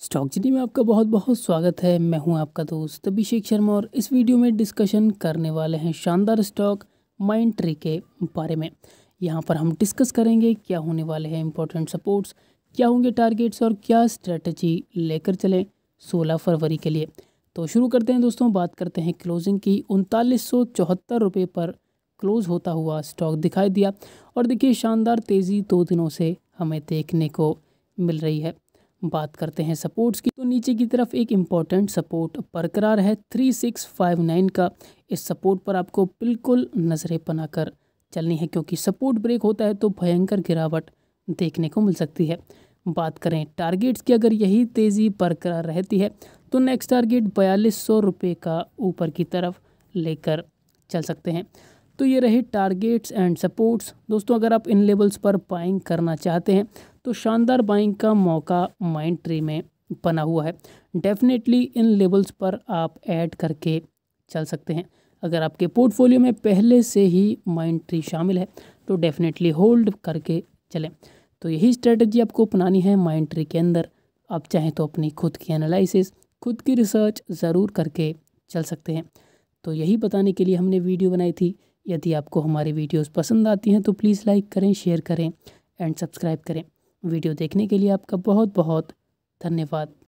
stock जिनी में आपका बहुत बहुत स्वागत है मैं हूं आपका दोस्त अभिषेक शर्मा और इस वीडियो में डिस्कशन करने वाले हैं शानदार स्टॉक माइंड ट्री के बारे में यहां पर हम डिस्कस करेंगे क्या होने वाले हैं इंपॉर्टेंट सपोर्ट्स क्या होंगे टारगेट्स और क्या स्ट्रेटजी लेकर चलें सोलह फरवरी के लिए तो शुरू करते हैं दोस्तों बात करते हैं क्लोजिंग की उनतालीस रुपये पर क्लोज होता हुआ स्टॉक दिखाई दिया और देखिए शानदार तेज़ी दो दिनों से हमें देखने को मिल रही है बात करते हैं सपोर्ट्स की तो नीचे की तरफ एक इम्पॉर्टेंट सपोर्ट बरकरार है थ्री सिक्स फाइव नाइन का इस सपोर्ट पर आपको बिल्कुल नज़रें बनाकर चलनी है क्योंकि सपोर्ट ब्रेक होता है तो भयंकर गिरावट देखने को मिल सकती है बात करें टारगेट्स की अगर यही तेज़ी बरकरार रहती है तो नेक्स्ट टारगेट बयालीस सौ रुपये का ऊपर की तरफ लेकर चल सकते हैं तो ये रहे टारगेट्स एंड सपोर्ट्स दोस्तों अगर आप इन लेवल्स पर बाइंग करना चाहते हैं तो शानदार बाइंग का मौका माइंड ट्री में बना हुआ है डेफिनेटली इन लेवल्स पर आप ऐड करके चल सकते हैं अगर आपके पोर्टफोलियो में पहले से ही माइंड ट्री शामिल है तो डेफिनेटली होल्ड करके चलें तो यही स्ट्रेटजी आपको अपनानी है माइंड ट्री के अंदर आप चाहें तो अपनी खुद की एनालिसिस खुद की रिसर्च ज़रूर करके चल सकते हैं तो यही बताने के लिए हमने वीडियो बनाई थी यदि आपको हमारी वीडियोस पसंद आती हैं तो प्लीज़ लाइक करें शेयर करें एंड सब्सक्राइब करें वीडियो देखने के लिए आपका बहुत बहुत धन्यवाद